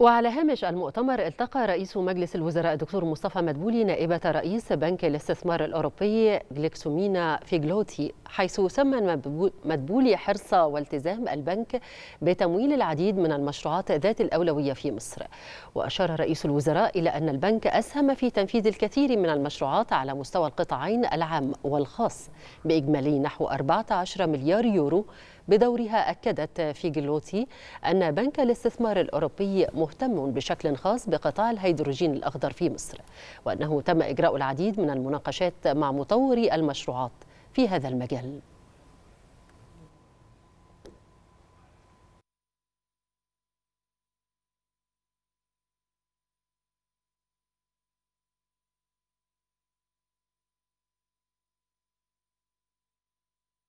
وعلى هامش المؤتمر التقى رئيس مجلس الوزراء الدكتور مصطفى مدبولي نائبة رئيس بنك الاستثمار الأوروبي جليكسومينا فيجلوتي حيث سمى مدبولي حرص والتزام البنك بتمويل العديد من المشروعات ذات الأولوية في مصر وأشار رئيس الوزراء إلى أن البنك أسهم في تنفيذ الكثير من المشروعات على مستوى القطاعين العام والخاص بإجمالي نحو 14 مليار يورو بدورها أكدت في جلوتي أن بنك الاستثمار الأوروبي مهتم بشكل خاص بقطاع الهيدروجين الأخضر في مصر وأنه تم إجراء العديد من المناقشات مع مطوري المشروعات في هذا المجال